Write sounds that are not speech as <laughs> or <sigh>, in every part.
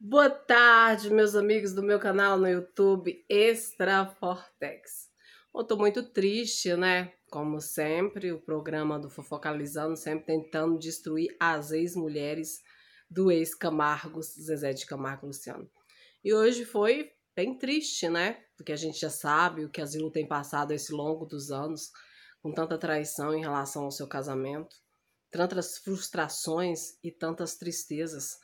Boa tarde, meus amigos do meu canal no YouTube Extra Fortex. Eu tô muito triste, né? Como sempre, o programa do Fofocalizando sempre tentando destruir as ex-mulheres do ex-Camargo, Zezé de Camargo Luciano. E hoje foi bem triste, né? Porque a gente já sabe o que a Zilu tem passado esse longo dos anos, com tanta traição em relação ao seu casamento, tantas frustrações e tantas tristezas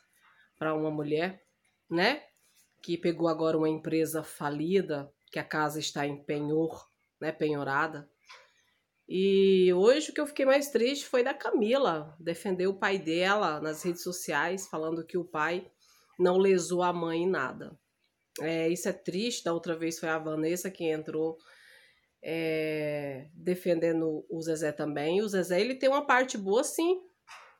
para uma mulher, né? Que pegou agora uma empresa falida, que a casa está em penhor, né? Penhorada. E hoje o que eu fiquei mais triste foi da Camila, defender o pai dela nas redes sociais, falando que o pai não lesou a mãe em nada. É, isso é triste, da outra vez foi a Vanessa que entrou é, defendendo o Zezé também. O Zezé ele tem uma parte boa sim,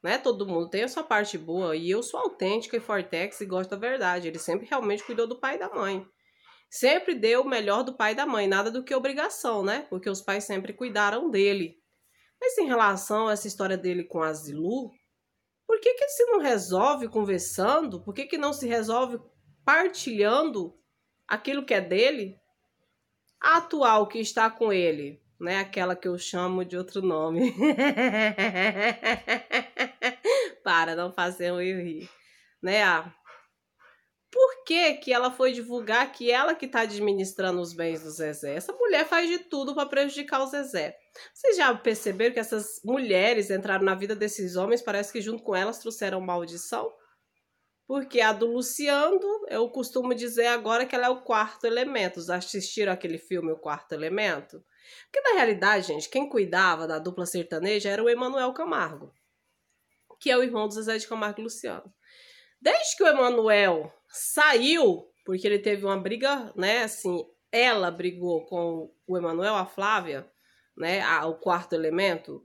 né? Todo mundo tem a sua parte boa e eu sou autêntica e fortex e gosto da verdade. Ele sempre realmente cuidou do pai e da mãe. Sempre deu o melhor do pai e da mãe, nada do que obrigação, né? Porque os pais sempre cuidaram dele. Mas em relação a essa história dele com a Zilu, por que que se não resolve conversando? Por que que não se resolve partilhando aquilo que é dele? A atual que está com ele, né? Aquela que eu chamo de outro nome. <laughs> para não fazer um rir, né? por que, que ela foi divulgar que ela que está administrando os bens do Zezé? Essa mulher faz de tudo para prejudicar o Zezé. Vocês já perceberam que essas mulheres entraram na vida desses homens, parece que junto com elas trouxeram maldição? Porque a do Luciano, eu costumo dizer agora que ela é o quarto elemento. Vocês assistiram aquele filme O Quarto Elemento? Porque na realidade, gente, quem cuidava da dupla sertaneja era o Emanuel Camargo que é o irmão do Zezé de Camargo e Luciano. Desde que o Emanuel saiu, porque ele teve uma briga, né, assim, ela brigou com o Emanuel, a Flávia, né, a, o quarto elemento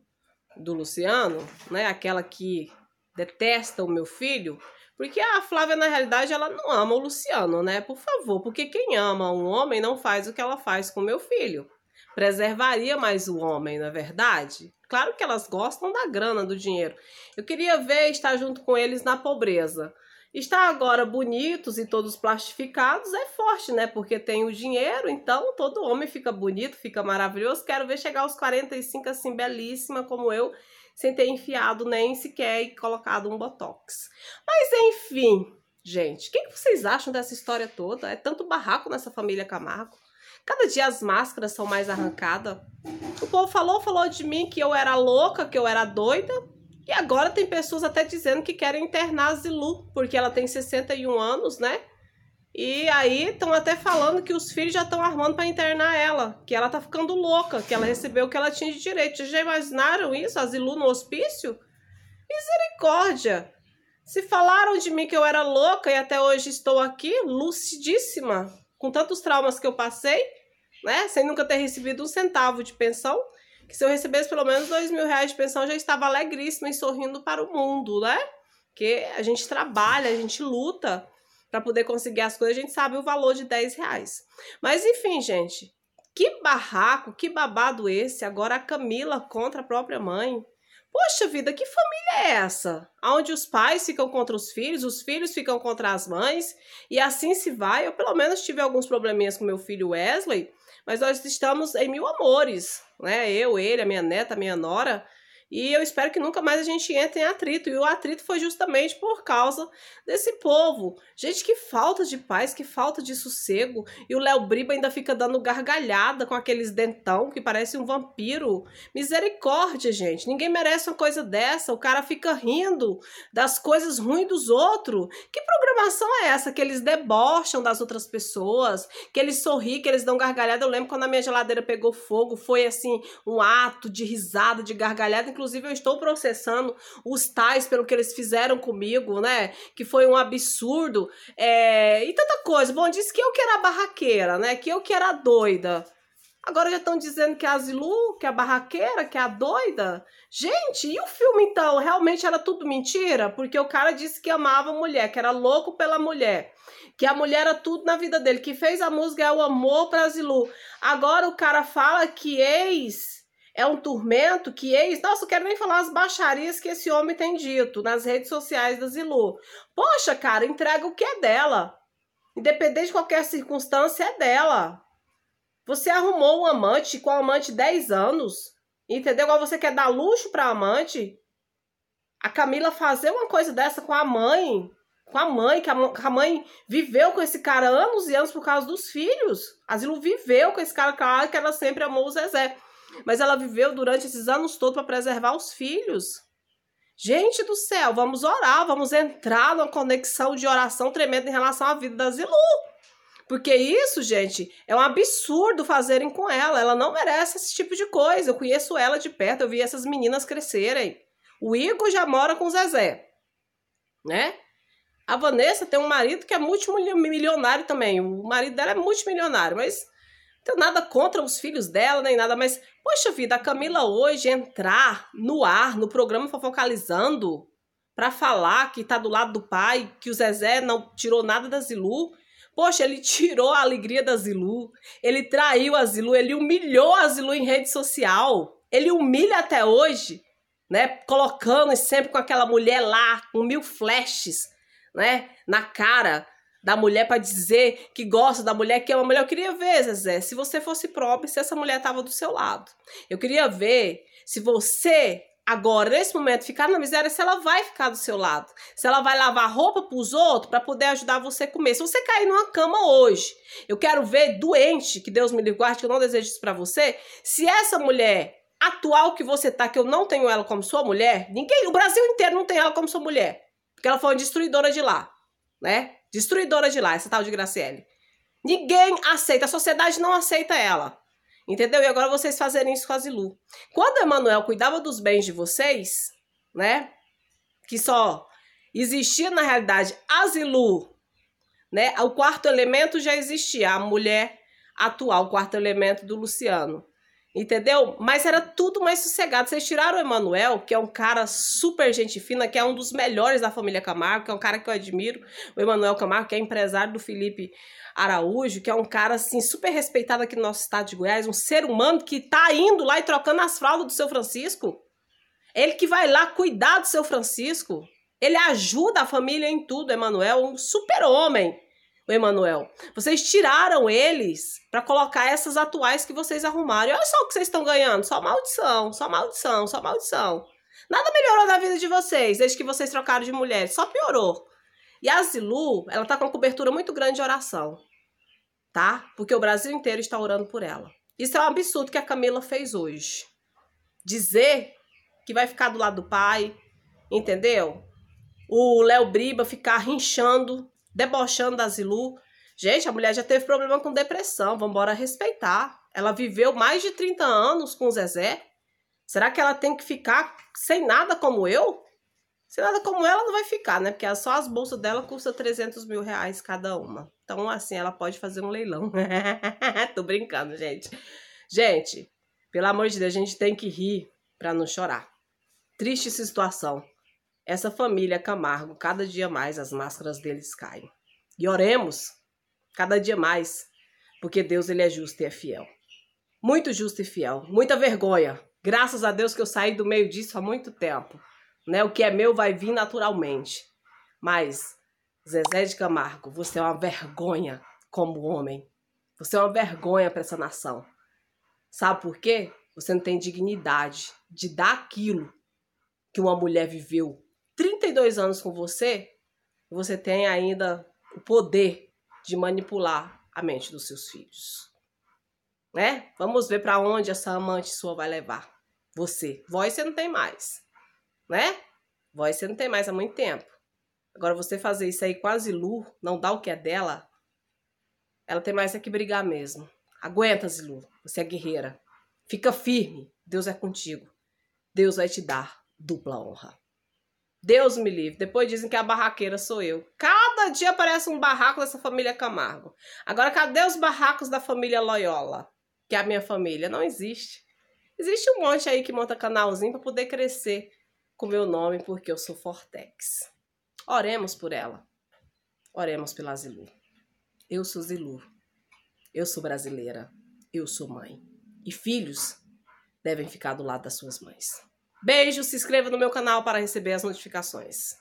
do Luciano, né, aquela que detesta o meu filho, porque a Flávia, na realidade, ela não ama o Luciano, né? Por favor, porque quem ama um homem não faz o que ela faz com meu filho preservaria mais o homem, na é verdade? Claro que elas gostam da grana, do dinheiro. Eu queria ver estar junto com eles na pobreza. Estar agora bonitos e todos plastificados é forte, né? Porque tem o dinheiro, então todo homem fica bonito, fica maravilhoso. Quero ver chegar aos 45 assim, belíssima como eu, sem ter enfiado nem sequer e colocado um botox. Mas enfim, gente. O que, vocês acham dessa história toda? É tanto barraco nessa família Camargo. Cada dia as máscaras são mais arrancadas. O povo falou, falou de mim que eu era louca, que eu era doida. E agora tem pessoas até dizendo que querem internar a Zilu, porque ela tem 61 anos, né? E aí estão até falando que os filhos já estão armando para internar ela, que ela tá ficando louca, que ela recebeu o que ela tinha de direito. Já imaginaram isso? A Zilu no hospício? Misericórdia! Se falaram de mim que eu era louca e até hoje estou aqui, lucidíssima, com tantos traumas que eu passei, né? Sem nunca ter recebido um centavo de pensão. Que se eu recebesse pelo menos dois mil reais de pensão, já estava alegríssima e sorrindo para o mundo, né? Porque a gente trabalha, a gente luta para poder conseguir as coisas, a gente sabe o valor de 10 reais. Mas enfim, gente, que barraco, que babado esse? Agora a Camila contra a própria mãe. Poxa vida, que família é essa? Onde os pais ficam contra os filhos, os filhos ficam contra as mães, e assim se vai. Eu, pelo menos, tive alguns probleminhas com meu filho Wesley, mas nós estamos em mil amores, né? Eu, ele, a minha neta, a minha nora. E eu espero que nunca mais a gente entre em atrito. E o atrito foi justamente por causa desse povo. Gente, que falta de paz, que falta de sossego. E o Léo Briba ainda fica dando gargalhada com aqueles dentão que parece um vampiro. Misericórdia, gente. Ninguém merece uma coisa dessa. O cara fica rindo das coisas ruins dos outros. Que programação é essa? Que eles debocham das outras pessoas, que eles sorriem, que eles dão gargalhada. Eu lembro quando a minha geladeira pegou fogo, foi assim, um ato de risada, de gargalhada Inclusive, eu estou processando os tais pelo que eles fizeram comigo, né? Que foi um absurdo. É... E tanta coisa. Bom, disse que eu que era barraqueira, né? Que eu que era doida. Agora já estão dizendo que é a Zilu, que é a barraqueira, que é a doida. Gente, e o filme então? Realmente era tudo mentira? Porque o cara disse que amava a mulher, que era louco pela mulher. Que a mulher era tudo na vida dele. Que fez a música é o amor pra Zilu. Agora o cara fala que ex é um tormento que ex. Nossa, eu quero nem falar as baixarias que esse homem tem dito nas redes sociais da Zilu. Poxa, cara, entrega o que é dela. Independente de qualquer circunstância, é dela. Você arrumou um amante com um amante 10 anos. Entendeu? Agora você quer dar luxo pra amante. A Camila fazer uma coisa dessa com a mãe. Com a mãe, que a, mãe viveu com esse cara anos e anos por causa dos filhos. A Zilu viveu com esse cara, claro que ela sempre amou o Zezé. Mas ela viveu durante esses anos todos para preservar os filhos. Gente do céu, vamos orar, vamos entrar numa conexão de oração tremenda em relação à vida da Zilu. Porque isso, gente, é um absurdo fazerem com ela. Ela não merece esse tipo de coisa. Eu conheço ela de perto, eu vi essas meninas crescerem. O Igor já mora com o Zezé, né? A Vanessa tem um marido que é multimilionário também. O marido dela é multimilionário, mas então, nada contra os filhos dela, nem nada, mas, poxa vida, a Camila hoje entrar no ar, no programa Fofocalizando, para falar que tá do lado do pai, que o Zezé não tirou nada da Zilu. Poxa, ele <laughs> tirou a alegria da Zilu, ele traiu a Zilu, ele humilhou a Zilu em rede social, ele humilha até hoje, né? Colocando sempre com aquela mulher lá, com mil flashes, né? Na cara da mulher para dizer que gosta da mulher, que é uma mulher. Eu queria ver, Zezé, se você fosse própria, se essa mulher tava do seu lado. Eu queria ver se você agora, nesse momento, ficar na miséria, se ela vai ficar do seu lado. Se ela vai lavar roupa para os outros para poder ajudar você a comer. Se você cair numa cama hoje, eu quero ver doente, que Deus me livre, que eu não desejo isso para você, se essa mulher atual que você tá, que eu não tenho ela como sua mulher, ninguém, o Brasil inteiro não tem ela como sua mulher, porque ela foi uma destruidora de lá, né? Destruidora de lá, essa tal de Graciele. Ninguém aceita, a sociedade não aceita ela. Entendeu? E agora vocês fazerem isso com a Zilu. Quando Emanuel cuidava dos bens de vocês, né? Que só existia na realidade a Zilu, né? O quarto elemento já existia, a mulher atual, o quarto elemento do Luciano. Entendeu? Mas era tudo mais sossegado. Vocês tiraram o Emanuel, que é um cara super gente fina, que é um dos melhores da família Camargo, que é um cara que eu admiro. O Emanuel Camargo, que é empresário do Felipe Araújo, que é um cara assim super respeitado aqui no nosso estado de Goiás, um ser humano que tá indo lá e trocando as fraldas do seu Francisco. Ele que vai lá cuidar do seu Francisco. Ele ajuda a família em tudo, Emanuel, um super-homem o Emanuel. Vocês tiraram eles para colocar essas atuais que vocês arrumaram. E olha só o que vocês estão ganhando. Só maldição, só maldição, só maldição. Nada melhorou na vida de vocês desde que vocês trocaram de mulher. Só piorou. E a Zilu, ela tá com uma cobertura muito grande de oração. Tá? Porque o Brasil inteiro está orando por ela. Isso é um absurdo que a Camila fez hoje. Dizer que vai ficar do lado do pai, entendeu? O Léo Briba ficar rinchando debochando da Zilu. Gente, a mulher já teve problema com depressão, vamos embora respeitar. Ela viveu mais de 30 anos com o Zezé. Será que ela tem que ficar sem nada como eu? Sem nada como ela não vai ficar, né? Porque é só as bolsas dela custam 300 mil reais cada uma. Então, assim, ela pode fazer um leilão. <laughs> Tô brincando, gente. Gente, pelo amor de Deus, a gente tem que rir para não chorar. Triste situação. Essa família Camargo, cada dia mais as máscaras deles caem. E oremos cada dia mais, porque Deus ele é justo e é fiel. Muito justo e fiel, muita vergonha. Graças a Deus que eu saí do meio disso há muito tempo. Né? O que é meu vai vir naturalmente. Mas Zezé de Camargo, você é uma vergonha como homem. Você é uma vergonha para essa nação. Sabe por quê? Você não tem dignidade de dar aquilo que uma mulher viveu 32 anos com você, você tem ainda o poder de manipular a mente dos seus filhos. Né? Vamos ver para onde essa amante sua vai levar você. Voz você não tem mais, né? Voz você não tem mais há muito tempo. Agora você fazer isso aí quase Zilu, não dá o que é dela, ela tem mais é que brigar mesmo. Aguenta, Zilu, você é guerreira. Fica firme, Deus é contigo. Deus vai te dar dupla honra. Deus me livre. Depois dizem que a barraqueira sou eu. Cada dia aparece um barraco dessa família Camargo. Agora, cadê os barracos da família Loyola? Que é a minha família. Não existe. Existe um monte aí que monta canalzinho para poder crescer com meu nome, porque eu sou Fortex. Oremos por ela. Oremos pela Zilu. Eu sou Zilu. Eu sou brasileira. Eu sou mãe. E filhos devem ficar do lado das suas mães. Beijo, se inscreva no meu canal para receber as notificações.